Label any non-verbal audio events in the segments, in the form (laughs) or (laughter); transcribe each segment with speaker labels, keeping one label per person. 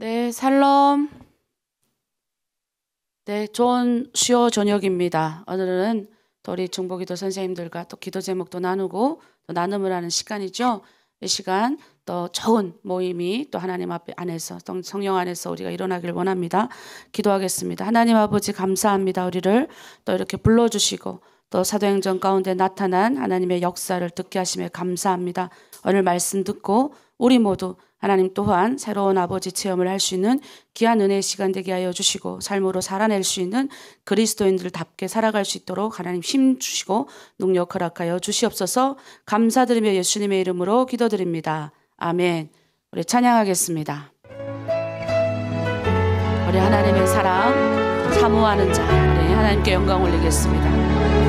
Speaker 1: 네, 살롬. 네, 좋은 수요 저녁입니다. 오늘은 도리 중보기도 선생님들과 또 기도 제목도 나누고 또 나눔을 하는 시간이죠. 이 시간 또 좋은 모임이 또 하나님 앞에 안에서 성령 안에서 우리가 일어나길 원합니다. 기도하겠습니다. 하나님 아버지 감사합니다. 우리를 또 이렇게 불러주시고 또 사도행전 가운데 나타난 하나님의 역사를 듣게 하심에 감사합니다. 오늘 말씀 듣고 우리 모두 하나님 또한 새로운 아버지 체험을 할 수 있는 귀한 은혜의 시간 되게 하여 주시고 삶으로 살아낼 수 있는 그리스도인들답게 살아갈 수 있도록 하나님 힘 주시고 능력 허락하여 주시옵소서 감사드리며 예수님의 이름으로 기도드립니다. 아멘. 우리 찬양하겠습니다. 우리 하나님의 사랑 사모하는 자 우리 네, 하나님께 영광
Speaker 2: 올리겠습니다.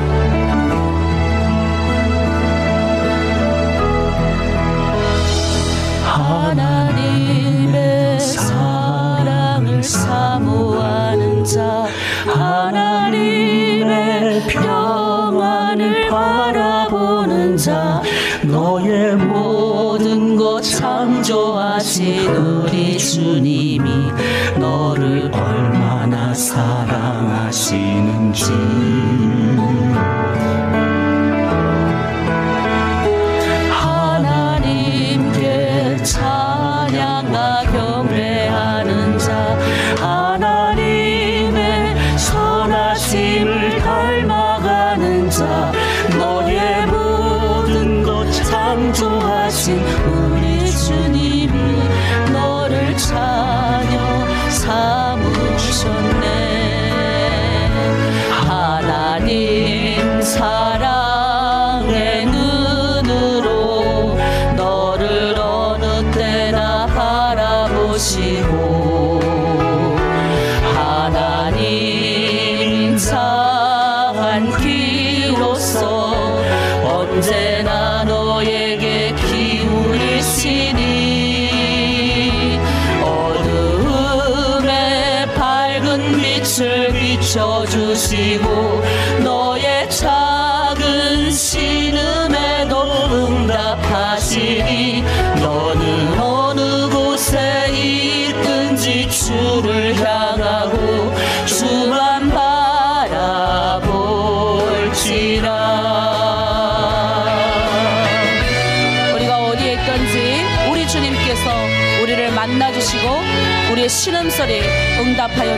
Speaker 2: 하나님의 사랑을 사모하는 자 하나님의 평안을 바라보는 자 너의 모든 것 창조하신 우리 주님이 너를 얼마나 사랑하시는지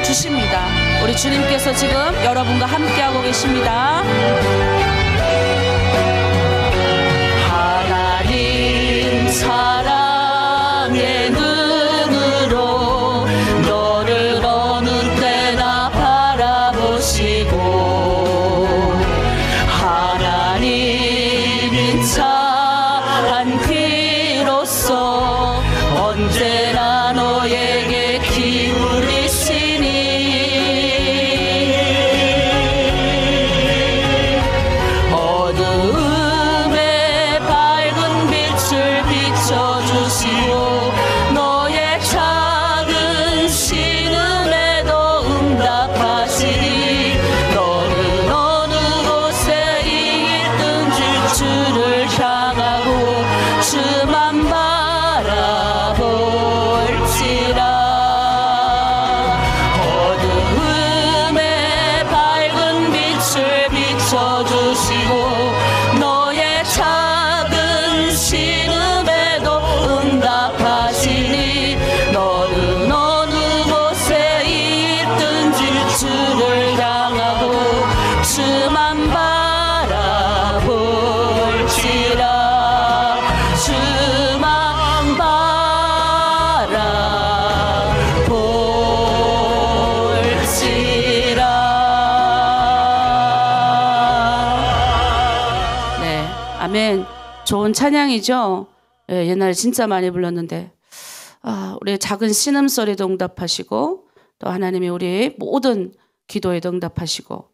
Speaker 1: 주십니다. 우리 주님께서 지금 여러분과
Speaker 2: 함께하고 계십니다. 하나님 사랑의
Speaker 1: 찬양이죠. 예, 옛날에 진짜 많이 불렀는데 아, 우리의 작은 신음소리도 응답하시고 또 하나님이 우리의 모든 기도에도 응답하시고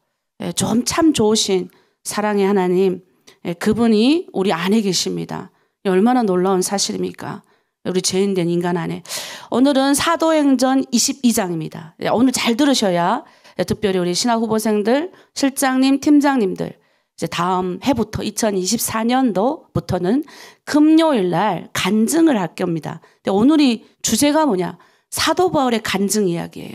Speaker 1: 예, 좀참 좋으신 사랑의 하나님 예, 그분이 우리 안에 계십니다. 얼마나 놀라운 사실입니까? 우리 죄인된 인간 안에. 오늘은 사도행전 22장입니다. 예, 오늘 잘 들으셔야 예, 특별히 우리 신학 후보생들, 실장님, 팀장님들 이제 다음 해부터 2024년도부터는 금요일 날 간증을 할 겁니다. 근데 오늘이 주제가 뭐냐? 사도 바울의 간증 이야기예요.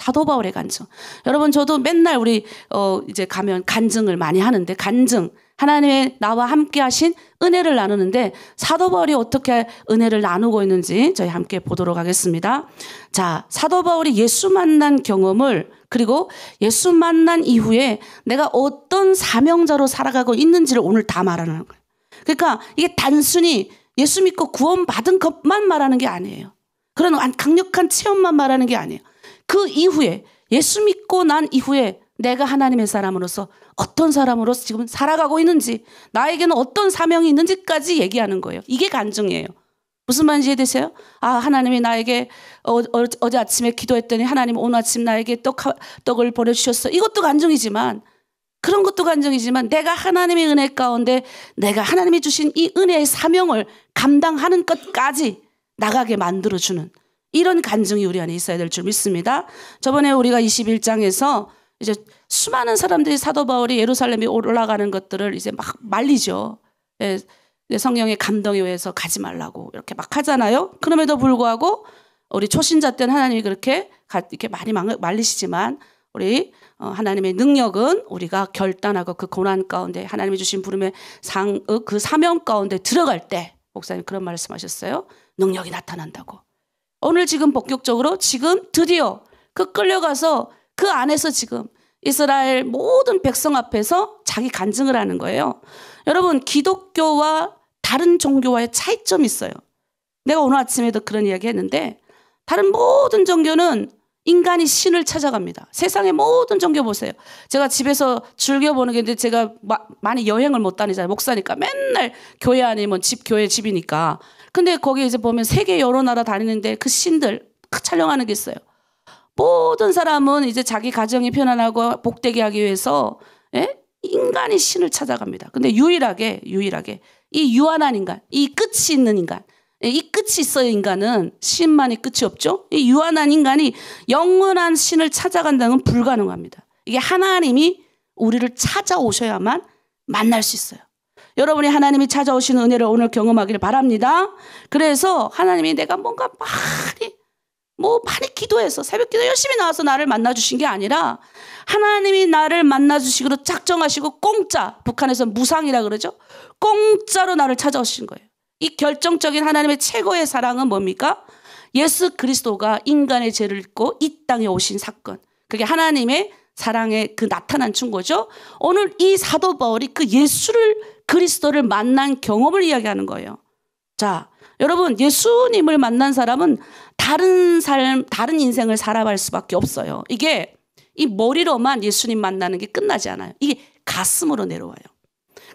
Speaker 1: 사도 바울의 간증. 여러분 저도 맨날 우리 어 이제 가면 간증을 많이 하는데 간증 하나님의 나와 함께 하신 은혜를 나누는데 사도 바울이 어떻게 은혜를 나누고 있는지 저희 함께 보도록 하겠습니다. 자, 사도 바울이 예수 만난 경험을 그리고 예수 만난 이후에 내가 어떤 사명자로 살아가고 있는지를 오늘 다 말하는 거예요. 그러니까 이게 단순히 예수 믿고 구원받은 것만 말하는 게 아니에요. 그런 강력한 체험만 말하는 게 아니에요. 그 이후에 예수 믿고 난 이후에 내가 하나님의 사람으로서 어떤 사람으로서 지금 살아가고 있는지 나에게는 어떤 사명이 있는지까지 얘기하는 거예요. 이게 간증이에요. 무슨 말인지 이해되세요? 아 하나님이 나에게 어, 어 어제 아침에 기도했더니 하나님 오늘 아침 나에게 떡, 떡을 보내주셨어. 이것도 간증이지만 그런 것도 간증이지만 내가 하나님의 은혜 가운데 내가 하나님이 주신 이 은혜의 사명을 감당하는 것까지 나가게 만들어주는 이런 간증이 우리 안에 있어야 될 줄 믿습니다. 저번에 우리가 21장에서 이제 수많은 사람들이 사도 바울이 예루살렘에 올라가는 것들을 이제 막 말리죠. 예, 성령의 감동에 의해서 가지 말라고 이렇게 막 하잖아요. 그럼에도 불구하고 우리 초신자 때는 하나님이 그렇게 이렇게 많이 말리시지만 우리 어, 하나님의 능력은 우리가 결단하고 그 고난 가운데 하나님이 주신 부름의 상그 어, 사명 가운데 들어갈 때 목사님 그런 말씀하셨어요. 능력이 나타난다고. 오늘 지금 본격적으로 지금 드디어 그 끌려가서 그 안에서 지금 이스라엘 모든 백성 앞에서 자기 간증을 하는 거예요. 여러분, 기독교와 다른 종교와의 차이점이 있어요. 내가 오늘 아침에도 그런 이야기 했는데, 다른 모든 종교는 인간이 신을 찾아갑니다. 세상의 모든 종교 보세요. 제가 집에서 즐겨보는 게 있는데 제가 마, 많이 여행을 못 다니잖아요. 목사니까 맨날 교회 아니면 집, 교회 집이니까 근데 거기 이제 보면 세계 여러 나라 다니는데 그 신들 촬영하는 게 있어요. 모든 사람은 이제 자기 가정이 편안하고 복되게 하기 위해서 예? 인간이 신을 찾아갑니다. 근데 유일하게 유일하게 이 유한한 인간, 이 끝이 있는 인간, 예, 이 끝이 있어요 인간은 신만이 끝이 없죠. 이 유한한 인간이 영원한 신을 찾아간다는 건 불가능합니다. 이게 하나님이 우리를 찾아오셔야만 만날 수 있어요. 여러분이 하나님이 찾아오시는 은혜를 오늘 경험하기를 바랍니다. 그래서 하나님이 내가 뭔가 많이 뭐 많이 기도해서 새벽 기도 열심히 나와서 나를 만나 주신 게 아니라 하나님이 나를 만나 주시기로 작정하시고 공짜 북한에서 무상이라 그러죠. 공짜로 나를 찾아오신 거예요. 이 결정적인 하나님의 최고의 사랑은 뭡니까? 예수 그리스도가 인간의 죄를 입고 이 땅에 오신 사건. 그게 하나님의 사랑의 그 나타난 증거죠. 오늘 이 사도 바울이 그 예수를 그리스도를 만난 경험을 이야기하는 거예요. 자, 여러분, 예수님을 만난 사람은 다른 삶, 다른 인생을 살아갈 수밖에 없어요. 이게 이 머리로만 예수님 만나는 게 끝나지 않아요. 이게 가슴으로 내려와요.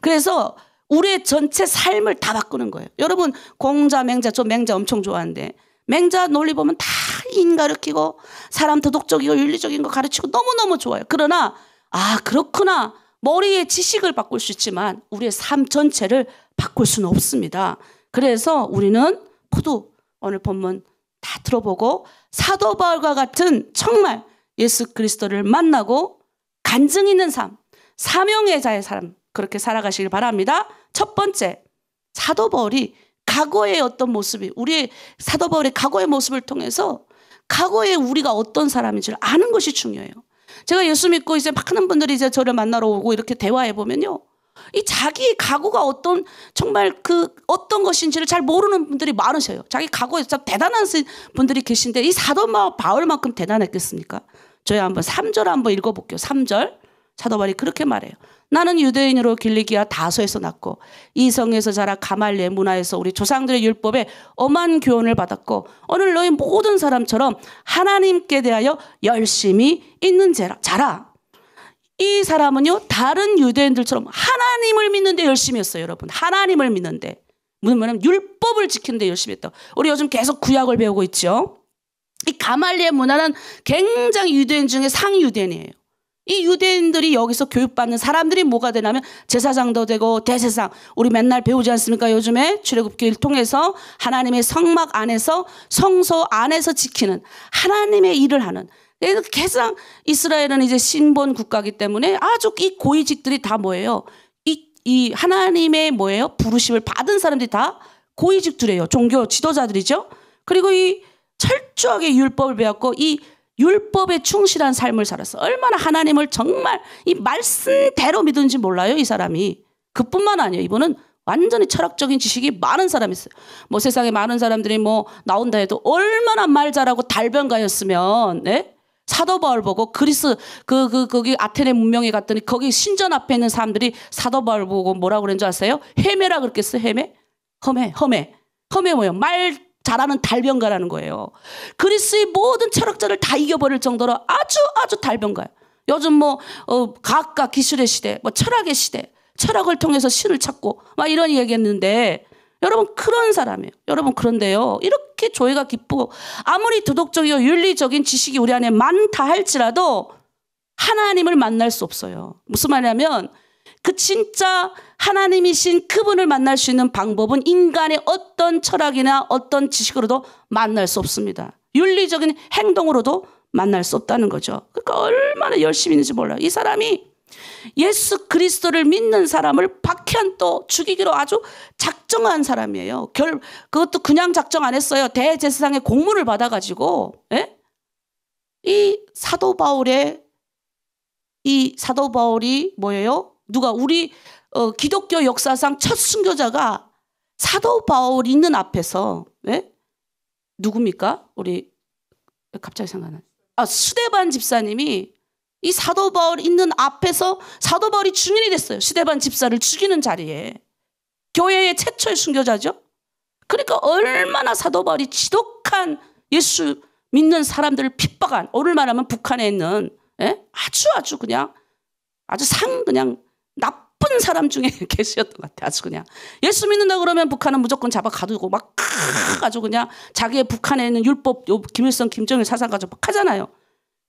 Speaker 1: 그래서 우리의 전체 삶을 다 바꾸는 거예요. 여러분, 공자, 맹자, 저 맹자 엄청 좋아하는데, 맹자 논리 보면 다인 가르치고, 사람 도덕적이고 윤리적인 거 가르치고 너무너무 좋아요. 그러나, 아, 그렇구나. 머리의 지식을 바꿀 수 있지만 우리의 삶 전체를 바꿀 수는 없습니다. 그래서 우리는 모두 오늘 본문 다 들어보고 사도 바울과 같은 정말 예수 그리스도를 만나고 간증 있는 삶, 사명의 자의 삶 그렇게 살아가시길 바랍니다. 첫 번째, 사도 바울이 과거의 어떤 모습이 우리의 사도 바울의 과거의 모습을 통해서 과거에 우리가 어떤 사람인지를 아는 것이 중요해요. 제가 예수 믿고 이제 많은 분들이 이제 저를 만나러 오고 이렇게 대화해 보면요. 이 자기 가구가 어떤 정말 그 어떤 것인지를 잘 모르는 분들이 많으셔요. 자기 가구에서 참 대단한 분들이 계신데 이 사도마 바울만큼 대단했겠습니까? 저희 한번 3절 한번 읽어볼게요. 3절 사도바리 그렇게 말해요. 나는 유대인으로 길리기아 다소에서 낳고 이성에서 자라 가말리의 문화에서 우리 조상들의 율법에 엄한 교훈을 받았고 오늘 너희 모든 사람처럼 하나님께 대하여 열심히 있는 자라. 자라. 이 사람은요 다른 유대인들처럼 하나님을 믿는데 열심히 했어요 여러분. 하나님을 믿는데. 무슨 말냐면 율법을 지키는데 열심히 했다. 우리 요즘 계속 구약을 배우고 있죠. 이 가말리의 문화는 굉장히 유대인 중에 상유대인이에요. 이 유대인들이 여기서 교육받는 사람들이 뭐가 되냐면 제사장도 되고 대세상 우리 맨날 배우지 않습니까 요즘에 출애굽기를 통해서 하나님의 성막 안에서 성소 안에서 지키는 하나님의 일을 하는 그래서 계속 이스라엘은 이제 신본 국가기 때문에 아주 이 고위직들이 다 뭐예요 이, 이 하나님의 뭐예요 부르심을 받은 사람들이 다 고위직들이에요 종교 지도자들이죠 그리고 이 철저하게 율법을 배웠고 이 율법에 충실한 삶을 살았어. 얼마나 하나님을 정말 이 말씀대로 믿은지 몰라요, 이 사람이. 그뿐만 아니에요. 이분은 완전히 철학적인 지식이 많은 사람이 있어요. 뭐 세상에 많은 사람들이 뭐 나온다 해도 얼마나 말 잘하고 달변가였으면, 네? 사도 바울 보고 그리스 그그 그, 거기 아테네 문명에 갔더니 거기 신전 앞에 있는 사람들이 사도 바울 보고 뭐라고 그런 줄 아세요? 헤매라 그랬겠어요? 헤매? 험해, 험해. 험해 뭐예요? 말 잘하는 달변가라는 거예요. 그리스의 모든 철학자를 다 이겨버릴 정도로 아주 아주 달변가예요. 요즘 뭐 어, 과학 기술의 시대, 뭐 철학의 시대, 철학을 통해서 신을 찾고 막 이런 얘기했는데 여러분 그런 사람이에요. 여러분 그런데요. 이렇게 조예가 깊고 아무리 도덕적이고 윤리적인 지식이 우리 안에 많다 할지라도 하나님을 만날 수 없어요. 무슨 말이냐면 그 진짜 하나님이신 그분을 만날 수 있는 방법은 인간의 어떤 철학이나 어떤 지식으로도 만날 수 없습니다. 윤리적인 행동으로도 만날 수 없다는 거죠. 그러니까 얼마나 열심히 있는지 몰라요. 이 사람이 예수 그리스도를 믿는 사람을 박해한 또 죽이기로 아주 작정한 사람이에요. 결 그것도 그냥 작정 안 했어요. 대제사장의 공문을 받아가지고 에? 예? 이 사도 바울의 이 사도 바울이 뭐예요? 누가 우리 어, 기독교 역사상 첫 순교자가 사도 바울 있는 앞에서 왜? 예? 누굽니까? 우리 갑자기 생각나. 아 수대반 집사님이 이 사도 바울 있는 앞에서 사도 바울이 증인이 됐어요. 수대반 집사를 죽이는 자리에 교회의 최초의 순교자죠. 그러니까 얼마나 사도 바울이 지독한 예수 믿는 사람들을 핍박한 오늘 말하면 북한에 있는 예? 아주 아주 그냥 아주 상 그냥 나쁜 사람 중에 계셨던 시것 같아. 아주 그냥. 예수 믿는다 그러면 북한은 무조건 잡아 가두고 막 아주 그냥 자기의 북한에 있는 율법, 요 김일성, 김정일 사상 가지고 막 하잖아요.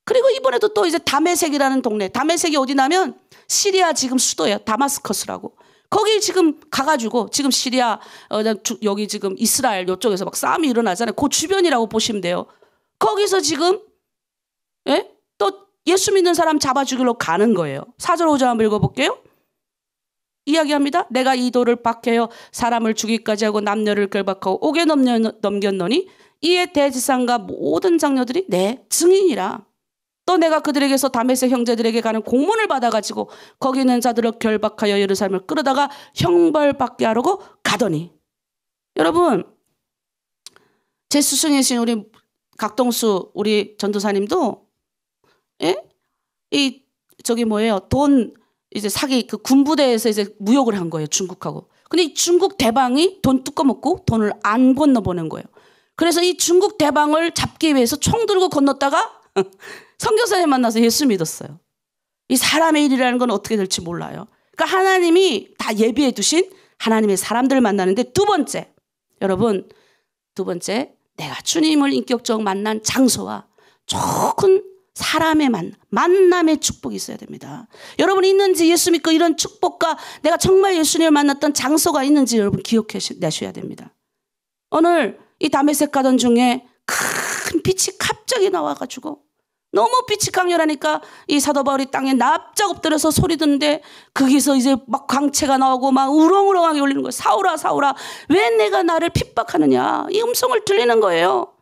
Speaker 1: 그리고 이번에도 또 이제 담메색이라는 동네. 담메색이 어디냐면 시리아 지금 수도예요. 다마스커스라고. 거기 지금 가가지고 지금 시리아 어, 여기 지금 이스라엘 요쪽에서 막 싸움이 일어나잖아요. 그 주변이라고 보시면 돼요. 거기서 지금 예? 또 예수 믿는 사람 잡아 주기로 가는 거예요. 사절 오절 한번 읽어볼게요. 이야기합니다. 내가 이 돌을 박혀요. 사람을 죽이까지 하고 남녀를 결박하고 옥에 넘겼노니 이에 대지상과 모든 장녀들이 내 증인이라. 또 내가 그들에게서 담에섹 형제들에게 가는 공문을 받아가지고 거기 있는 자들을 결박하여 여러 삶을 끌어다가 형벌받게 하려고 가더니 여러분 제 스승이신 우리 각동수 우리 전도사님도 예? 이 저기 뭐예요 돈 이제 사기 그 군부대에서 이제 무역을 한 거예요 중국하고. 근데 중국 대방이 돈 뜯어먹고 돈을 안 건너보낸 거예요. 그래서 이 중국 대방을 잡기 위해서 총 들고 건넜다가 성교사에 (laughs) 만나서 예수 믿었어요. 이 사람의 일이라는 건 어떻게 될지 몰라요. 그러니까 하나님이 다 예비해 두신 하나님의 사람들을 만나는데 두 번째 여러분 두 번째 내가 주님을 인격적 으로 만난 장소와 조금 사람의 만 만남의 축복이 있어야 됩니다. 여러분 있는지 예수 믿고 이런 축복과 내가 정말 예수님을 만났던 장소가 있는지 여러분 기억해 내셔야 됩니다. 오늘 이 담에색 가던 중에 큰 빛이 갑자기 나와가지고 너무 빛이 강렬하니까 이 사도 바울이 땅에 납작 엎드려서 소리 듣는데 거기서 이제 막 광채가 나오고 막 우렁우렁하게 울리는 거예요. 사오라 사오라 왜 내가 나를 핍박하느냐 이 음성을 들리는 거예요.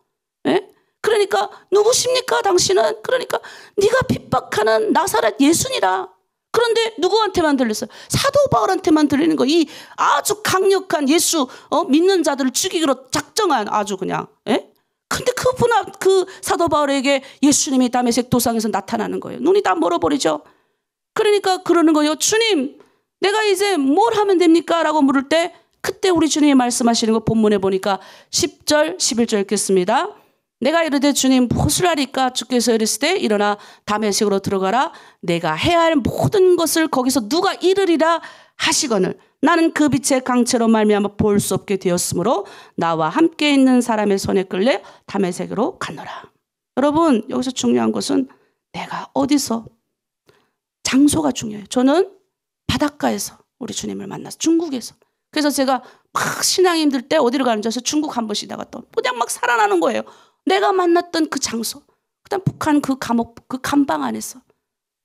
Speaker 1: 예? 그러니까 누구십니까 당신은? 그러니까 네가 핍박하는 나사렛 예수니라. 그런데 누구한테만 들렸어 사도 바울한테만 들리는 거. 이 아주 강력한 예수 어? 믿는 자들을 죽이기로 작정한 아주 그냥. 예? 근데 그분 그 사도 바울에게 예수님이 담에색 도상에서 나타나는 거예요. 눈이 다 멀어버리죠. 그러니까 그러는 거예요. 주님, 내가 이제 뭘 하면 됩니까? 라고 물을 때 그때 우리 주님이 말씀하시는 거 본문에 보니까 10절, 11절 읽겠습니다. 내가 이르되 주님 호술라리까 주께서 이랬을 때 일어나 담의식으로 들어가라 내가 해야 할 모든 것을 거기서 누가 이르리라 하시거늘 나는 그 빛의 강체로 말미암아 볼 수 없게 되었으므로 나와 함께 있는 사람의 손에 끌려 담의 색으로 갔노라. 여러분 여기서 중요한 것은 내가 어디서 장소가 중요해요. 저는 바닷가에서 우리 주님을 만나서 중국에서 그래서 제가 막 신앙이 힘들 때 어디로 가는지 해서 중국 한 번씩 나갔던 그냥 막 살아나는 거예요. 내가 만났던 그 장소, 그다음 북한 그 감옥 그 감방 안에서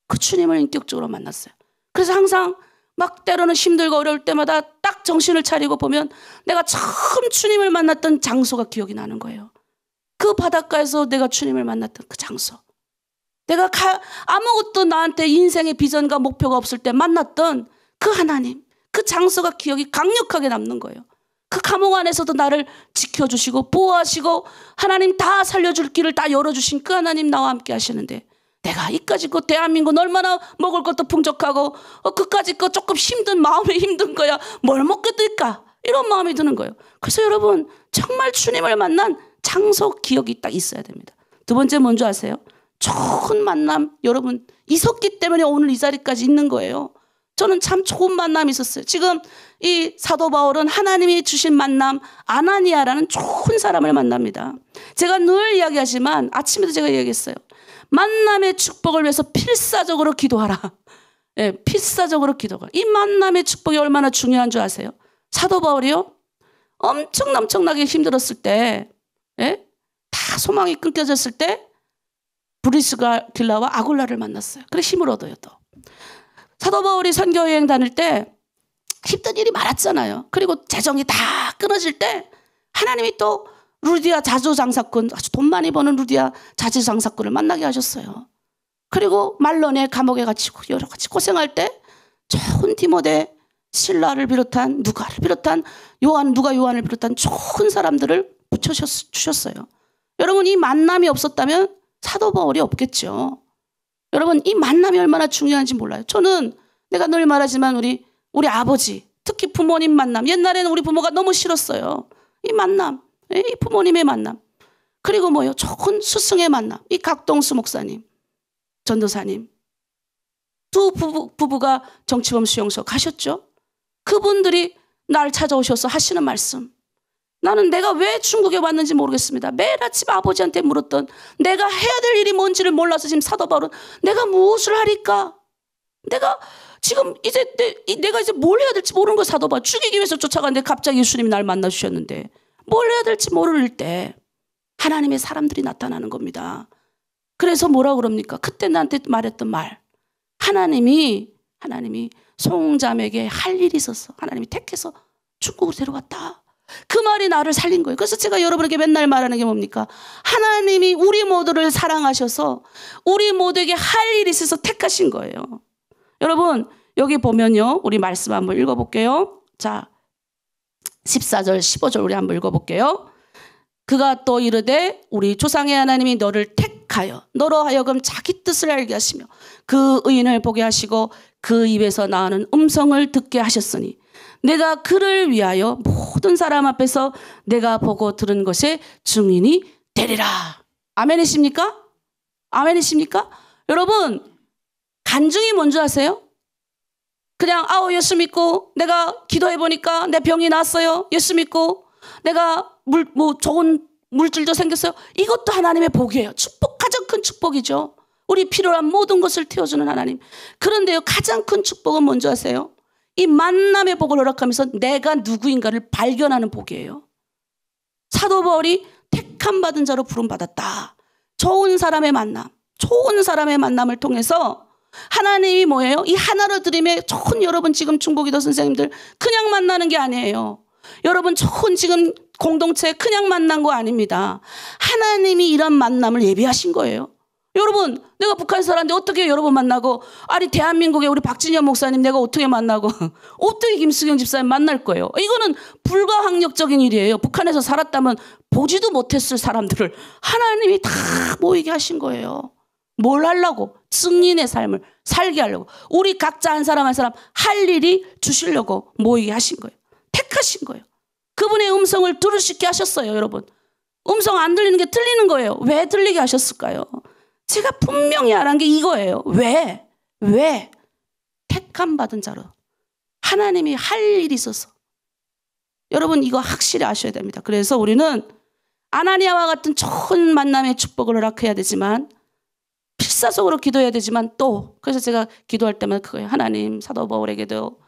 Speaker 1: 그 주님을 인격적으로 만났어요. 그래서 항상 막 때로는 힘들고 어려울 때마다 딱 정신을 차리고 보면 내가 처음 주님을 만났던 장소가 기억이 나는 거예요. 그 바닷가에서 내가 주님을 만났던 그 장소. 내가 가, 아무것도 나한테 인생의 비전과 목표가 없을 때 만났던 그 하나님, 그 장소가 기억이 강력하게 남는 거예요. 그 감옥 안에서도 나를 지켜주시고 보호하시고 하나님 다 살려줄 길을 다 열어주신 그 하나님 나와 함께 하시는데 내가 이까지 그 대한민국 얼마나 먹을 것도 풍족하고 어, 그까지 그 조금 힘든 마음이 힘든 거야 뭘먹게될까 이런 마음이 드는 거예요. 그래서 여러분 정말 주님을 만난 장소 기억이 딱 있어야 됩니다. 두 번째 뭔지 아세요? 좋은 만남 여러분 있었기 때문에 오늘 이 자리까지 있는 거예요. 저는 참 좋은 만남이 있었어요. 지금 이 사도 바울은 하나님이 주신 만남 아나니아라는 좋은 사람을 만납니다. 제가 늘 이야기하지만 아침에도 제가 이야기했어요. 만남의 축복을 위해서 필사적으로 기도하라. 예, 필사적으로 기도가. 이 만남의 축복이 얼마나 중요한 줄 아세요? 사도 바울이요? 엄청 넘청나게 힘들었을 때, 예? 다 소망이 끊겨졌을 때, 브리스가 길라와 아굴라를 만났어요. 그래 힘을 얻어요 또. 사도 바울이 선교 여행 다닐 때 힘든 일이 많았잖아요. 그리고 재정이 다 끊어질 때 하나님이 또 루디아 자주장사꾼 아주 돈 많이 버는 루디아 자주장사꾼을 만나게 하셨어요. 그리고 말론의 감옥에 같이 여러 가지 고생할 때 좋은 디모데 신라를 비롯한 누가를 비롯한 요한 누가 요한을 비롯한 좋은 사람들을 붙여 주셨어요. 여러분 이 만남이 없었다면 사도 바울이 없겠죠. 여러분 이 만남이 얼마나 중요한지 몰라요. 저는 내가 늘 말하지만 우리 우리 아버지 특히 부모님 만남 옛날에는 우리 부모가 너무 싫었어요. 이 만남 이 부모님의 만남 그리고 뭐요 좋은 스승의 만남 이 각동수 목사님 전도사님 두 부부, 부부가 정치범 수용소 가셨죠. 그분들이 날 찾아오셔서 하시는 말씀 나는 내가 왜 중국에 왔는지 모르겠습니다. 매일 아침 아버지한테 물었던 내가 해야 될 일이 뭔지를 몰라서 지금 사도 바울은 내가 무엇을 하리까? 내가 지금 이제 내, 가 이제 뭘 해야 될지 모르는 거 사도 바울 죽이기 위해서 쫓아갔는데 갑자기 예수님이 날 만나 주셨는데 뭘 해야 될지 모를 때 하나님의 사람들이 나타나는 겁니다. 그래서 뭐라 그럽니까? 그때 나한테 말했던 말. 하나님이 하나님이 송자에게할 일이 있어서 하나님이 택해서 중국으로 데려갔다. 그 말이 나를 살린 거예요. 그래서 제가 여러분에게 맨날 말하는 게 뭡니까? 하나님이 우리 모두를 사랑하셔서 우리 모두에게 할 일이 있어서 택하신 거예요. 여러분, 여기 보면요. 우리 말씀 한번 읽어볼게요. 자, 14절, 15절 우리 한번 읽어볼게요. 그가 또 이르되 우리 조상의 하나님이 너를 택하여 너로 하여금 자기 뜻을 알게 하시며 그 의인을 보게 하시고 그 입에서 나오는 음성을 듣게 하셨으니 내가 그를 위하여 모든 사람 앞에서 내가 보고 들은 것에 증인이 되리라. 아멘이십니까? 아멘이십니까? 여러분, 간증이 뭔지 아세요? 그냥, 아우, 예수 믿고, 내가 기도해보니까 내 병이 났어요. 예수 믿고, 내가 물, 뭐, 좋은 물질도 생겼어요. 이것도 하나님의 복이에요. 축복, 가장 큰 축복이죠. 우리 필요한 모든 것을 태워주는 하나님. 그런데요, 가장 큰 축복은 뭔지 아세요? 이 만남의 복을 허락하면서 내가 누구인가를 발견하는 복이에요. 사도 바울이 택함 받은 자로 부름 받았다. 좋은 사람의 만남, 좋은 사람의 만남을 통해서 하나님이 뭐예요? 이 하나로 드림에 좋은 여러분 지금 충복이도 선생님들 그냥 만나는 게 아니에요. 여러분 좋은 지금 공동체 그냥 만난 거 아닙니다. 하나님이 이런 만남을 예비하신 거예요. 여러분, 내가 북한 사람인데 어떻게 여러분 만나고, 아니, 대한민국의 우리 박진영 목사님 내가 어떻게 만나고, (laughs) 어떻게 김수경 집사님 만날 거예요? 이거는 불가항력적인 일이에요. 북한에서 살았다면 보지도 못했을 사람들을 하나님이 다 모이게 하신 거예요. 뭘 하려고? 증인의 삶을 살게 하려고. 우리 각자 한 사람 한 사람 할 일이 주시려고 모이게 하신 거예요. 택하신 거예요. 그분의 음성을 들으시게 하셨어요, 여러분. 음성 안 들리는 게틀리는 거예요. 왜 들리게 하셨을까요? 제가 분명히 알한 게 이거예요. 왜? 왜? 택함 받은 자로. 하나님이 할 일이 있어서. 여러분, 이거 확실히 아셔야 됩니다. 그래서 우리는 아나니아와 같은 좋은 만남의 축복을 허락해야 되지만, 필사적으로 기도해야 되지만 또, 그래서 제가 기도할 때마다 그거예요. 하나님, 사도 바울에게도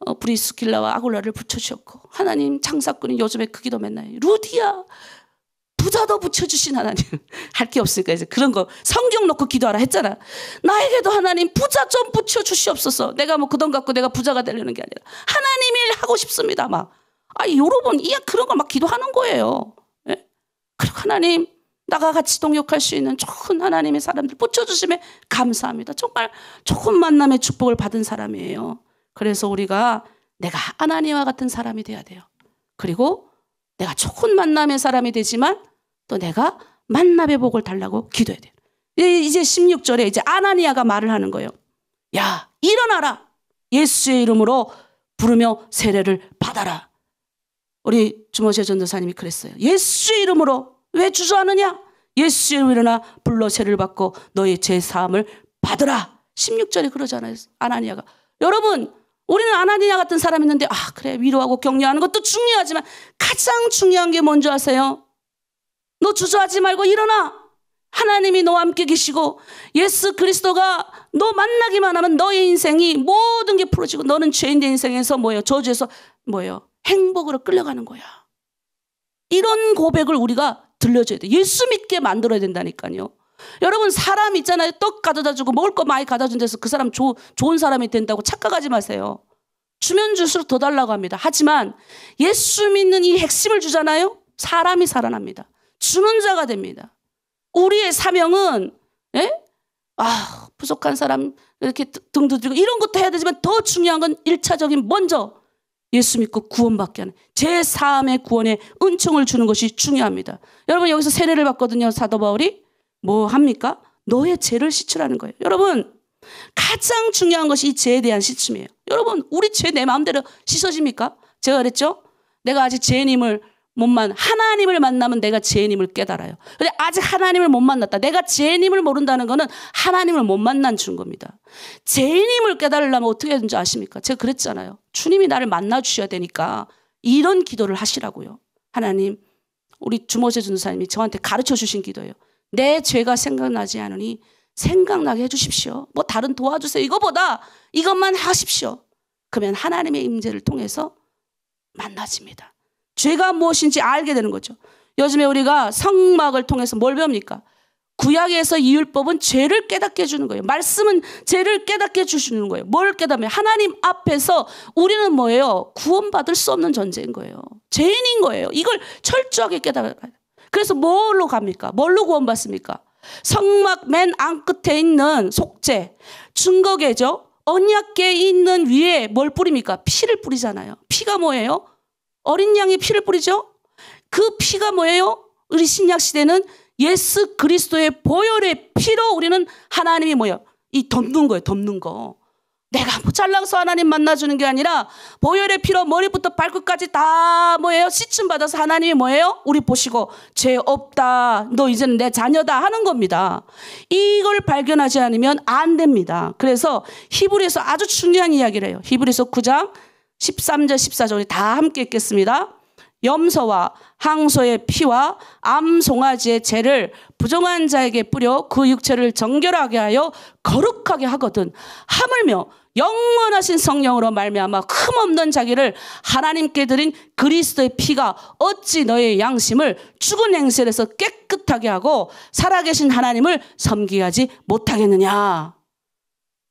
Speaker 1: 어, 브리스킬라와 아골라를 붙여주셨고, 하나님, 장사꾼이 요즘에 그 기도 맨날, 루디아, 부자도 붙여주신 하나님. (laughs) 할 게 없으니까 이제 그런 거 성경 놓고 기도하라 했잖아. 나에게도 하나님 부자 좀 붙여주시옵소서. 내가 뭐 그 돈 갖고 내가 부자가 되려는 게 아니라 하나님 일 하고 싶습니다. 막. 아, 여러분, 이야 그런 걸 막 기도하는 거예요. 예? 그리고 하나님, 나가 같이 동역할 수 있는 좋은 하나님의 사람들 붙여주심에 감사합니다. 정말 좋은 만남의 축복을 받은 사람이에요. 그래서 우리가 내가 하나님과 같은 사람이 돼야 돼요. 그리고 내가 좋은 만남의 사람이 되지만 또 내가 만남의 복을 달라고 기도해야 돼요. 이제 16절에 이제 아나니아가 말을 하는 거예요. 야, 일어나라. 예수의 이름으로 부르며 세례를 받아라. 우리 주모세 전도사님이 그랬어요. 예수의 이름으로 왜 주저하느냐? 예수의 이름으로 일어나 불러 세례를 받고 너의 죄 사함을 받으라. 16절에 그러잖아요. 아나니아가. 여러분, 우리는 아나니아 같은 사람 있는데 아, 그래. 위로하고 격려하는 것도 중요하지만 가장 중요한 게 뭔지 아세요? 너 주저하지 말고 일어나. 하나님이 너와 함께 계시고 예수 그리스도가 너 만나기만 하면 너의 인생이 모든 게 풀어지고 너는 죄인된 인생에서 뭐예요? 저주에서 뭐예요? 행복으로 끌려가는 거야. 이런 고백을 우리가 들려줘야 돼. 예수 믿게 만들어야 된다니까요. 여러분 사람 있잖아요. 떡 가져다 주고 먹을 거 많이 가져다 준 데서 그 사람 조, 좋은 사람이 된다고 착각하지 마세요. 주면 줄수록 더 달라고 합니다. 하지만 예수 믿는 이 핵심을 주잖아요. 사람이 살아납니다. 주는 자가 됩니다. 우리의 사명은 예? 아 부족한 사람 이렇게 등 두드리고 이런 것도 해야 되지만 더 중요한 건 1차적인 먼저 예수 믿고 구원받게 하는 제3의 구원의 은총을 주는 것이 중요합니다. 여러분 여기서 세례를 받거든요. 사도 바울이 뭐 합니까? 너의 죄를 시출하는 거예요. 여러분 가장 중요한 것이 이 죄에 대한 시침이에요. 여러분 우리 죄 내 마음대로 씻어집니까? 제가 그랬죠? 내가 아직 죄인을 못만 하나님을 만나면 내가 지혜님을 깨달아요. 근데 아직 하나님을 못 만났다. 내가 지혜님을 모른다는 거는 하나님을 못 만난 증거입니다. 지혜님을 깨달으려면 어떻게 해야 되는지 아십니까? 제가 그랬잖아요. 주님이 나를 만나 주셔야 되니까 이런 기도를 하시라고요. 하나님, 우리 주모세 전사님이 저한테 가르쳐 주신 기도예요. 내 죄가 생각나지 않으니 생각나게 해 주십시오. 뭐 다른 도와주세요. 이거보다 이것만 하십시오. 그러면 하나님의 임재를 통해서 만나집니다. 죄가 무엇인지 알게 되는 거죠. 요즘에 우리가 성막을 통해서 뭘 배웁니까? 구약에서 이율법은 죄를 깨닫게 해주는 거예요. 말씀은 죄를 깨닫게 해주시는 거예요. 뭘 깨닫면 하나님 앞에서 우리는 뭐예요? 구원받을 수 없는 존재인 거예요. 죄인인 거예요. 이걸 철저하게 깨달아요. 그래서 뭘로 갑니까? 뭘로 구원받습니까? 성막 맨 안 끝에 있는 속죄, 증거계죠. 언약계에 있는 위에 뭘 뿌립니까? 피를 뿌리잖아요. 피가 뭐예요? 어린 양의 피를 뿌리죠. 그 피가 뭐예요? 우리 신약 시대는 예수 그리스도의 보혈의 피로 우리는 하나님이 뭐예요? 이 덮는 거예요. 덮는 거. 내가 뭐 잘랑서 하나님 만나주는 게 아니라 보혈의 피로 머리부터 발끝까지 다 뭐예요? 씻음 받아서 하나님이 뭐예요? 우리 보시고 죄 없다. 너 이제는 내 자녀다 하는 겁니다. 이걸 발견하지 않으면 안 됩니다. 그래서 히브리에서 아주 중요한 이야기를 해요. 히브리서 9장 13절 14절이 다 함께 읽겠습니다. 염소와 항소의 피와 암 송아지의 죄를 부정한 자에게 뿌려 그 육체를 정결하게 하여 거룩하게 하거든 하물며 영원하신 성령으로 말미암아 흠없는 자기를 하나님께 드린 그리스도의 피가 어찌 너의 양심을 죽은 행실에서 깨끗하게 하고 살아계신 하나님을 섬기하지 못하겠느냐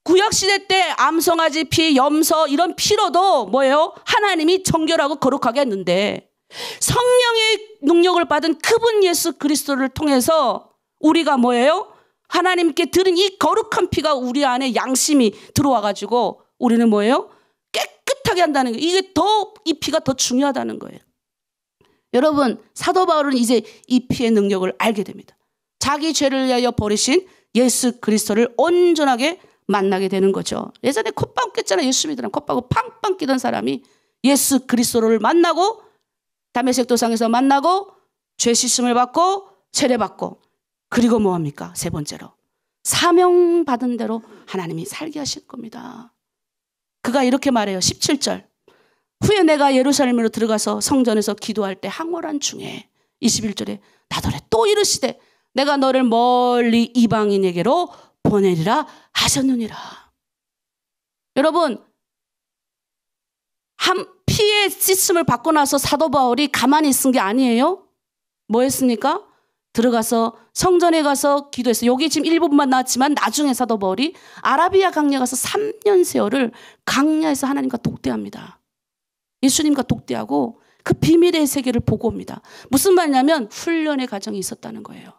Speaker 1: 구약시대 때 암성아지 피, 염소 이런 피로도 뭐예요? 하나님이 정결하고 거룩하게 했는데 성령의 능력을 받은 그분 예수 그리스도를 통해서 우리가 뭐예요? 하나님께 들은 이 거룩한 피가 우리 안에 양심이 들어와가지고 우리는 뭐예요? 깨끗하게 한다는 거예요. 이게 더, 이 피가 더 중요하다는 거예요. 여러분, 사도 바울은 이제 이 피의 능력을 알게 됩니다. 자기 죄를 위하여 버리신 예수 그리스도를 온전하게 만나게 되는 거죠. 예전에 콧방 꼈잖아. 예수 믿으라. 콧방고 팡팡 끼던 사람이 예수 그리스도를 만나고 담에색 도상에서 만나고 죄 씻음을 받고 세례 받고 그리고 뭐 합니까? 세 번째로 사명 받은 대로 하나님이 살게 하실 겁니다. 그가 이렇게 말해요. 17절. 후에 내가 예루살렘으로 들어가서 성전에서 기도할 때 항월한 중에 21절에 나더래 또 이르시되 내가 너를 멀리 이방인에게로 보내리라 하셨느니라. 여러분, 한 피의 씻음을 받고 나서 사도 바울이 가만히 있은 게 아니에요? 뭐 했습니까? 들어가서 성전에 가서 기도했어요. 여기 지금 일부분만 나왔지만 나중에 사도 바울이 아라비아 강야 가서 3년 세월을 강야에서 하나님과 독대합니다. 예수님과 독대하고 그 비밀의 세계를 보고 옵니다. 무슨 말이냐면 훈련의 과정이 있었다는 거예요.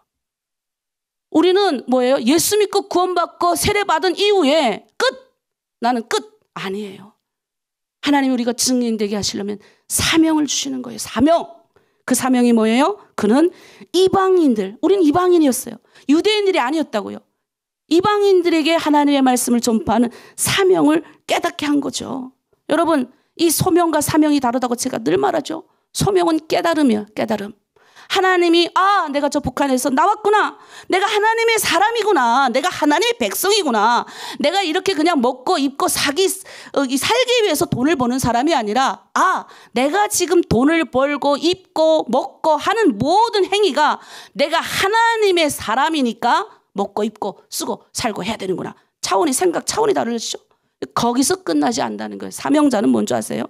Speaker 1: 우리는 뭐예요? 예수 믿고 구원받고 세례받은 이후에 끝! 나는 끝! 아니에요. 하나님 우리가 증인 되게 하시려면 사명을 주시는 거예요. 사명! 그 사명이 뭐예요? 그는 이방인들, 우린 이방인이었어요. 유대인들이 아니었다고요. 이방인들에게 하나님의 말씀을 전파하는 사명을 깨닫게 한 거죠. 여러분, 이 소명과 사명이 다르다고 제가 늘 말하죠. 소명은 깨달음이야, 깨달음. 하나님이 아 내가 저 북한에서 나왔구나 내가 하나님의 사람이구나 내가 하나님의 백성이구나 내가 이렇게 그냥 먹고 입고 사기 어, 살기 위해서 돈을 버는 사람이 아니라 아 내가 지금 돈을 벌고 입고 먹고 하는 모든 행위가 내가 하나님의 사람이니까 먹고 입고 쓰고 살고 해야 되는구나 차원이 생각 차원이 다르죠 거기서 끝나지 않는다는 거예요 사명자는 뭔지 아세요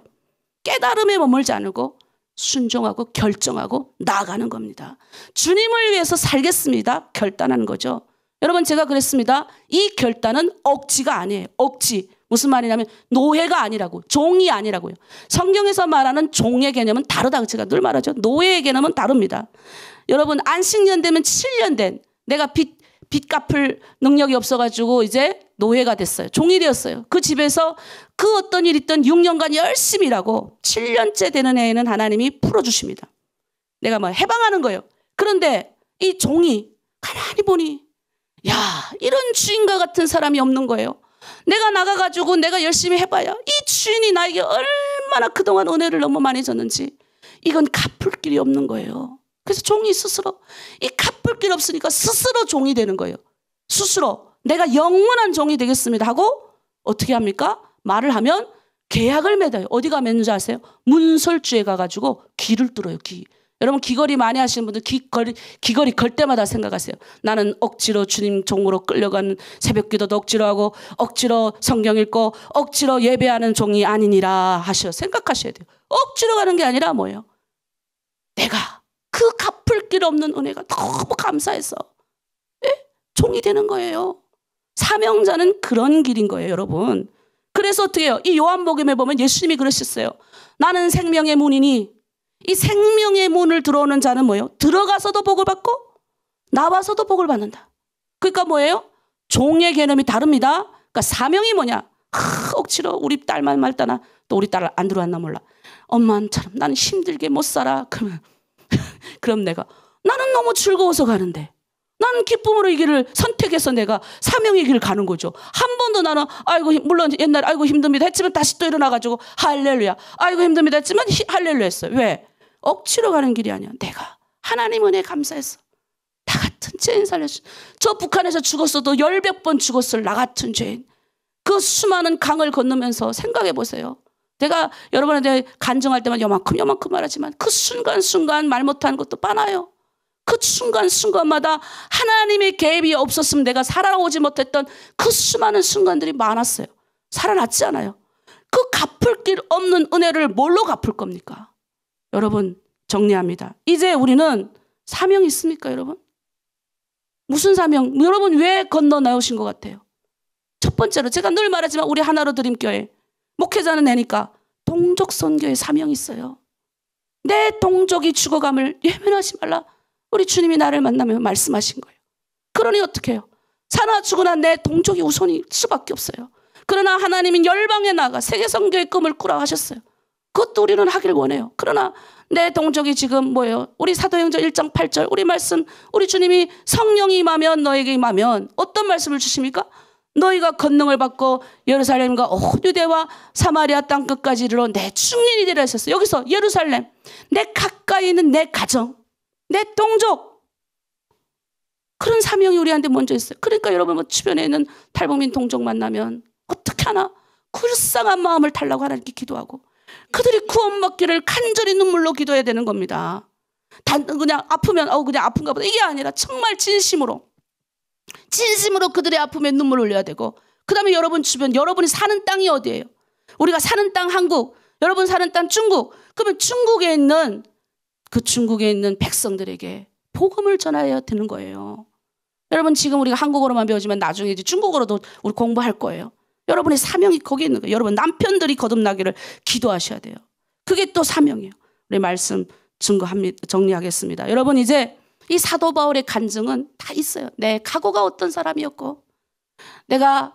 Speaker 1: 깨달음에 머물지 않고 순종하고 결정하고 나아가는 겁니다. 주님을 위해서 살겠습니다. 결단하는 거죠. 여러분 제가 그랬습니다. 이 결단은 억지가 아니에요. 억지. 무슨 말이냐면 노예가 아니라고 종이 아니라고요. 성경에서 말하는 종의 개념은 다르다고 제가 늘 말하죠. 노예의 개념은 다릅니다. 여러분 안식년 되면 7년 된 내가 빚빚 갚을 능력이 없어가지고 이제 노예가 됐어요. 종이 되었어요. 그 집에서 그 어떤 일 있던 6년간 열심히 일하고 7년째 되는 애에는 하나님이 풀어주십니다. 내가 뭐 해방하는 거예요. 그런데 이 종이 가만히 보니 야 이런 주인과 같은 사람이 없는 거예요. 내가 나가가지고 내가 열심히 해봐야 이 주인이 나에게 얼마나 그동안 은혜를 너무 많이 줬는지 이건 갚을 길이 없는 거예요. 그래서 종이 스스로 이 갚을 볼길 없으니까 스스로 종이 되는 거예요. 스스로 내가 영원한 종이 되겠습니다 하고 어떻게 합니까? 말을 하면 계약을 맺어요. 어디 가맺는지 아세요? 문설주에 가가지고 귀를 뚫어요. 귀. 여러분 귀걸이 많이 하시는 분들 귀걸이 귀걸이 걸 때마다 생각하세요. 나는 억지로 주님 종으로 끌려가는 새벽기도도 억지로 하고 억지로 성경 읽고 억지로 예배하는 종이 아니니라 하셔 생각하셔야 돼요. 억지로 가는 게 아니라 뭐예요? 내가 그 갚을 길 없는 은혜가 너무 감사해서 예? 종이 되는 거예요. 사명자는 그런 길인 거예요, 여러분. 그래서 어떻게 해요? 이 요한복음에 보면 예수님이 그러셨어요. 나는 생명의 문이니 이 생명의 문을 들어오는 자는 뭐예요? 들어가서도 복을 받고 나와서도 복을 받는다. 그러니까 뭐예요? 종의 개념이 다릅니다. 그러니까 사명이 뭐냐? 아, 억지로 우리 딸만 말따나 또 우리 딸 안 들어왔나 몰라. 엄마처럼 나는 힘들게 못 살아. 그러면 (laughs) 그럼 내가 나는 너무 즐거워서 가는데 나는 기쁨으로 이 길을 선택해서 내가 사명의 길을 가는 거죠. 한 번도 나는 아이고 물론 옛날 아이고 힘듭니다 했지만 다시 또 일어나 가지고 할렐루야. 아이고 힘듭니다 했지만 할렐루야 했어요. 왜? 억지로 가는 길이 아니야. 내가 하나님 은혜 감사했어. 나 같은 죄인 살려주. 저 북한에서 죽었어도 열백 번 죽었을 나 같은 죄인. 그 수많은 강을 건너면서 생각해 보세요. 내가 여러분한테 간증할 때만 요만큼 요만큼 말하지만 그 순간순간 말못한 것도 빠나요. 그 순간순간마다 하나님의 개입이 없었으면 내가 살아오지 못했던 그 수많은 순간들이 많았어요. 살아났지 않아요. 그 갚을 길 없는 은혜를 뭘로 갚을 겁니까? 여러분 정리합니다. 이제 우리는 사명 이 있습니까 여러분? 무슨 사명? 여러분 왜 건너나오신 것 같아요? 첫 번째로 제가 늘 말하지만 우리 하나로 드림 교회 목회자는 내니까 동족 선교의 사명이 있어요. 내 동족이 죽어감을 예면하지 말라. 우리 주님이 나를 만나며 말씀하신 거예요. 그러니 어떻게 해요? 사나 죽으나 내 동족이 우선일 수밖에 없어요. 그러나 하나님은 열방에 나가 세계 선교의 꿈을 꾸라 하셨어요. 그것도 우리는 하길 원해요. 그러나 내 동족이 지금 뭐예요? 우리 사도행전 1장 8절 우리 말씀 우리 주님이 성령이 임하면 너에게 임하면 어떤 말씀을 주십니까? 너희가 권능을 받고 예루살렘과 온 유대와 사마리아 땅 끝까지 이르러 내 충년이 되라 하었어 여기서 예루살렘, 내 가까이 있는 내 가정, 내 동족. 그런 사명이 우리한테 먼저 있어요. 그러니까 여러분 뭐 주변에 있는 탈북민 동족 만나면 어떻게 하나 굴쌍한 마음을 달라고 하나님께 기도하고 그들이 구원받기를 간절히 눈물로 기도해야 되는 겁니다. 단 그냥 아프면 어 그냥 아픈가 보다 이게 아니라 정말 진심으로 진심으로 그들의 아픔에 눈물 을 흘려야 되고 그 다음에 여러분 주변 여러분이 사는 땅이 어디예요? 우리가 사는 땅 한국 여러분 사는 땅 중국 그러면 중국에 있는 그 중국에 있는 백성들에게 복음을 전해야 되는 거예요. 여러분 지금 우리가 한국어로만 배우지만 나중에 이제 중국어로도 우리 공부할 거예요. 여러분의 사명이 거기에 있는 거예요. 여러분 남편들이 거듭나기를 기도하셔야 돼요. 그게 또 사명이에요. 우리 말씀 증거합니다. 정리하겠습니다. 여러분 이제 이 사도 바울의 간증은 다 있어요. 내 각오가 어떤 사람이었고, 내가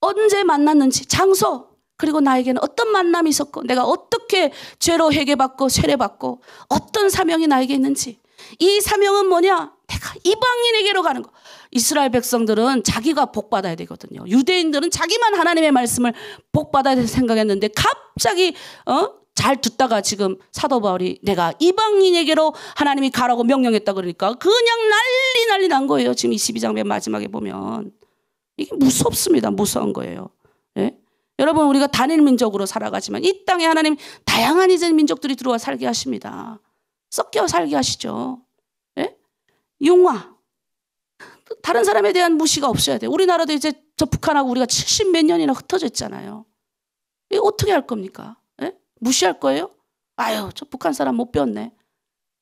Speaker 1: 언제 만났는지, 장소, 그리고 나에게는 어떤 만남이 있었고, 내가 어떻게 죄로 회개받고, 세례받고, 어떤 사명이 나에게 있는지. 이 사명은 뭐냐? 내가 이방인에게로 가는 거. 이스라엘 백성들은 자기가 복받아야 되거든요. 유대인들은 자기만 하나님의 말씀을 복받아야 된다 생각했는데, 갑자기, 어? 잘 듣다가 지금 사도 바울이 내가 이방인에게로 하나님이 가라고 명령했다 그러니까 그냥 난리 난리 난 거예요. 지금 22장 맨 마지막에 보면 이게 무섭습니다. 무서운 거예요. 네? 여러분 우리가 단일 민족으로 살아가지만 이 땅에 하나님 다양한 이제 민족들이 들어와 살게 하십니다. 섞여 살게 하시죠. 네? 융화 다른 사람에 대한 무시가 없어야 돼. 우리나라도 이제 저 북한하고 우리가 70 몇 년이나 흩어졌잖아요. 이거 어떻게 할 겁니까? 무시할 거예요? 아유, 저 북한 사람 못 배웠네.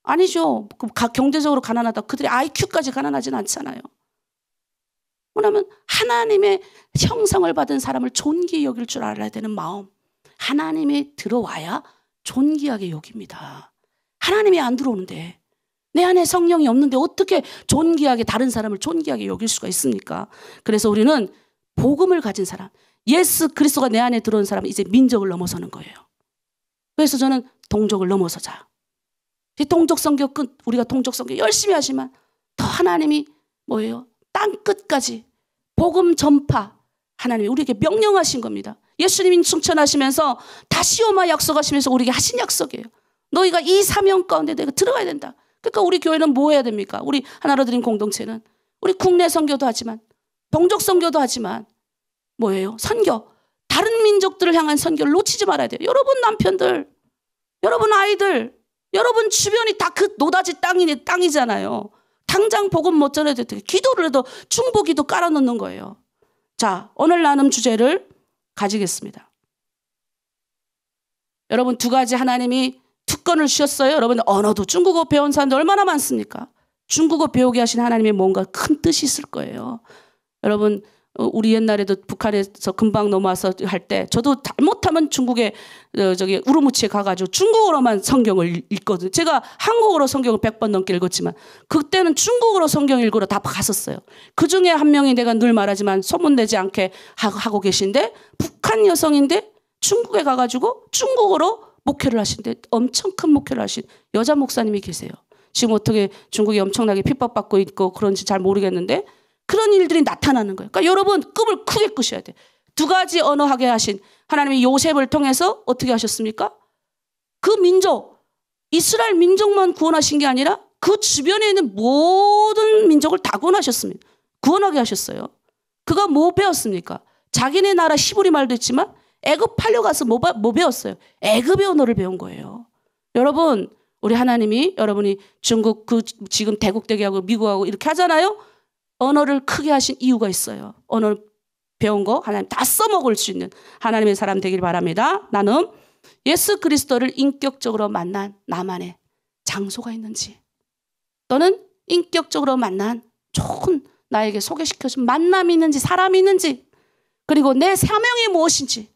Speaker 1: 아니죠. 그 경제적으로 가난하다. 그들이 IQ까지 가난하진 않잖아요. 뭐냐면 하나님의 형상을 받은 사람을 존귀 여길 줄 알아야 되는 마음. 하나님이 들어와야 존귀하게 여깁니다. 하나님이 안 들어오는데 내 안에 성령이 없는데 어떻게 존귀하게 다른 사람을 존귀하게 여길 수가 있습니까? 그래서 우리는 복음을 가진 사람, 예수 그리스가내 안에 들어온 사람 이제 민족을 넘어서는 거예요. 그래서 저는 동족을 넘어서 자이 동족 성교 끝 우리가 동족 성교 열심히 하지만 더 하나님이 뭐예요? 땅 끝까지 복음 전파 하나님이 우리에게 명령하신 겁니다. 예수님이 충천하시면서 다시 오마 약속하시면서 우리에게 하신 약속이에요. 너희가 이 사명 가운데 내가 들어가야 된다. 그러니까 우리 교회는 뭐 해야 됩니까? 우리 하나로 드린 공동체는 우리 국내 선교도 하지만 동족 선교도 하지만 뭐예요? 선교 다른 민족들을 향한 선교를 놓치지 말아야 돼요. 여러분 남편들, 여러분 아이들, 여러분 주변이 다 그 노다지 땅이니 땅이잖아요. 당장 복음 못 전해도 되게 기도를 해도 충보기도 깔아놓는 거예요. 자, 오늘 나눔 주제를 가지겠습니다. 여러분 두 가지 하나님이 특권을 주셨어요. 여러분 언어도 중국어 배운 사람들 얼마나 많습니까? 중국어 배우게 하신 하나님의 뭔가 큰 뜻이 있을 거예요. 여러분 어, 우리 옛날에도 북한에서 금방 넘어와서 할 때 저도 잘못하면 중국에 어, 저기 우르무치에 가가지고 중국어로만 성경을 읽거든요. 제가 한국어로 성경을 100번 넘게 읽었지만 그때는 중국어로 성경 읽으러 다 갔었어요. 그 중에 한 명이 내가 늘 말하지만 소문내지 않게 하고 계신데 북한 여성인데 중국에 가가지고 중국어로 목회를 하신데 엄청 큰 목회를 하신 여자 목사님이 계세요. 지금 어떻게 중국이 엄청나게 핍박받고 있고 그런지 잘 모르겠는데 그런 일들이 나타나는 거예요. 그러니까 여러분 꿈을 크게 꾸셔야 돼. 두 가지 언어하게 하신 하나님이 요셉을 통해서 어떻게 하셨습니까? 그 민족 이스라엘 민족만 구원하신 게 아니라 그 주변에 있는 모든 민족을 다 구원하셨습니다. 구원하게 하셨어요. 그가 뭐 배웠습니까? 자기네 나라 시부리 말도 있지만 애굽 팔려가서 뭐, 뭐 배웠어요? 애굽의 언어를 배운 거예요. 여러분 우리 하나님이 여러분이 중국 그 지금 대국 대기하고 미국하고 이렇게 하잖아요. 언어를 크게 하신 이유가 있어요. 언어 배운 거 하나님 다 써먹을 수 있는 하나님의 사람 되길 바랍니다. 나는 예수 그리스도를 인격적으로 만난 나만의 장소가 있는지 또는 인격적으로 만난 좋은 나에게 소개시켜준 만남이 있는지 사람이 있는지 그리고 내 사명이 무엇인지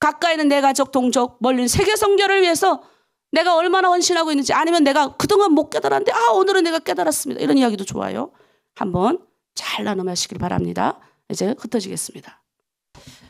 Speaker 1: 가까이는 내 가족 동족 멀리 세계 성결을 위해서 내가 얼마나 헌신하고 있는지 아니면 내가 그동안 못 깨달았는데 아 오늘은 내가 깨달았습니다 이런 이야기도 좋아요 한번 잘 나눔하시길 바랍니다. 이제 흩어지겠습니다.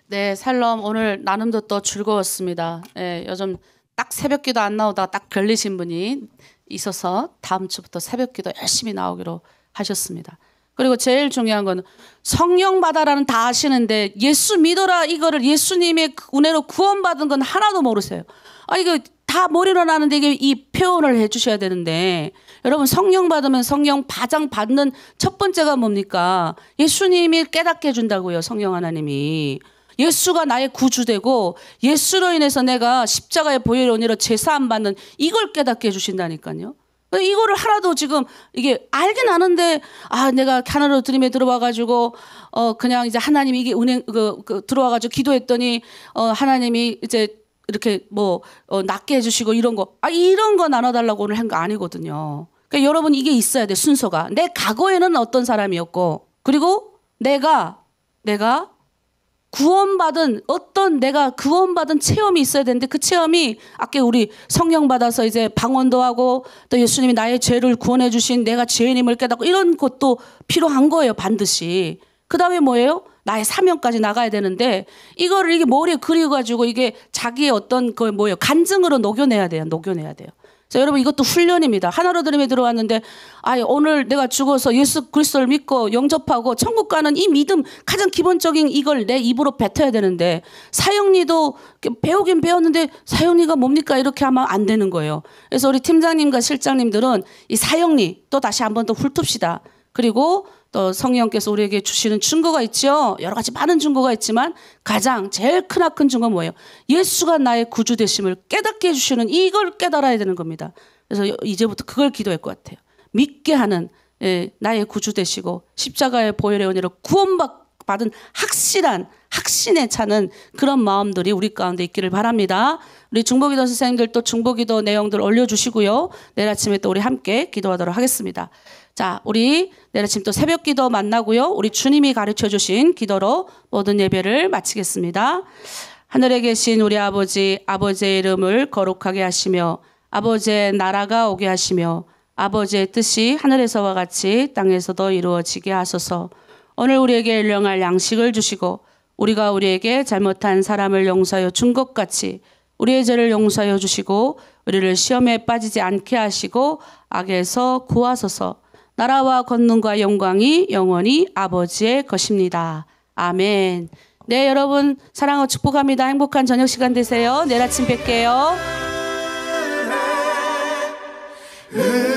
Speaker 1: 네, 살럼 오늘 나눔도 또 즐거웠습니다. 예, 요즘 딱 새벽기도 안나오다딱 걸리신 분이 있어서 다음 주부터 새벽기도 열심히 나오기로 하셨습니다. 그리고 제일 중요한 건 성령 받아라는 다 아시는데 예수 믿어라 이거를 예수님의 은혜로 구원받은 건 하나도 모르세요. 아 이거 다 머리로 나는데 이게 이 표현을 해주셔야 되는데 여러분 성령 받으면 성령 바장 받는 첫 번째가 뭡니까? 예수님이 깨닫게 해준다고요 성령 하나님이. 예수가 나의 구주되고 예수로 인해서 내가 십자가의 보혈로 인해 제사안 받는 이걸 깨닫게 해주신다니까요. 이거를 하나도 지금 이게 알긴 아는데 아 내가 하나로 드림에 들어와가지고 어 그냥 이제 하나님이 이게 은행 그, 그 들어와가지고 기도했더니 어 하나님이 이제 이렇게 뭐 어, 낫게 해주시고 이런 거 아 이런 거 나눠달라고 오늘 한 거 아니거든요. 그러니까 여러분 이게 있어야 돼 순서가 내 과거에는 어떤 사람이었고 그리고 내가 내가 구원받은 어떤 내가 구원받은 체험이 있어야 되는데 그 체험이 아까 우리 성령 받아서 이제 방언도 하고 또 예수님이 나의 죄를 구원해 주신 내가 죄인임을 깨닫고 이런 것도 필요한 거예요 반드시 그 다음에 뭐예요 나의 사명까지 나가야 되는데 이거를 이게 머리에 그려가지고 이게 자기의 어떤 그 뭐예요 간증으로 녹여내야 돼요 녹여내야 돼요. 자 여러분 이것도 훈련입니다. 하나로 드림에 들어왔는데 아 오늘 내가 죽어서 예수 그리스도를 믿고 영접하고 천국 가는 이 믿음 가장 기본적인 이걸 내 입으로 뱉어야 되는데 사영리도 배우긴 배웠는데 사영리가 뭡니까 이렇게 하면 안 되는 거예요. 그래서 우리 팀장님과 실장님들은 이사영리또 다시 한 번 더 훑읍시다. 그리고 또 성령께서 우리에게 주시는 증거가 있죠 여러 가지 많은 증거가 있지만 가장 제일 크나큰 증거는 뭐예요? 예수가 나의 구주 되심을 깨닫게 해주시는 이걸 깨달아야 되는 겁니다. 그래서 이제부터 그걸 기도할 것 같아요. 믿게 하는 예, 나의 구주 되시고 십자가의 보혈의 은혜로 구원받은 확실한 확신에 차는 그런 마음들이 우리 가운데 있기를 바랍니다. 우리 중보기도 선생님들 또 중보기도 내용들 올려주시고요. 내일 아침에 또 우리 함께 기도하도록 하겠습니다. 자, 우리 내일 아침 또 새벽 기도 만나고요. 우리 주님이 가르쳐 주신 기도로 모든 예배를 마치겠습니다. 하늘에 계신 우리 아버지, 아버지의 이름을 거룩하게 하시며, 아버지의 나라가 오게 하시며, 아버지의 뜻이 하늘에서와 같이 땅에서도 이루어지게 하소서. 오늘 우리에게 일령할 양식을 주시고, 우리가 우리에게 잘못한 사람을 용서하여 준 것 같이, 우리의 죄를 용서하여 주시고, 우리를 시험에 빠지지 않게 하시고, 악에서 구하소서. 나라와 권능과 영광이 영원히 아버지의 것입니다. 아멘. 네, 여러분 사랑하고 축복합니다. 행복한 저녁 시간 되세요. 내일 아침 뵐게요. 네.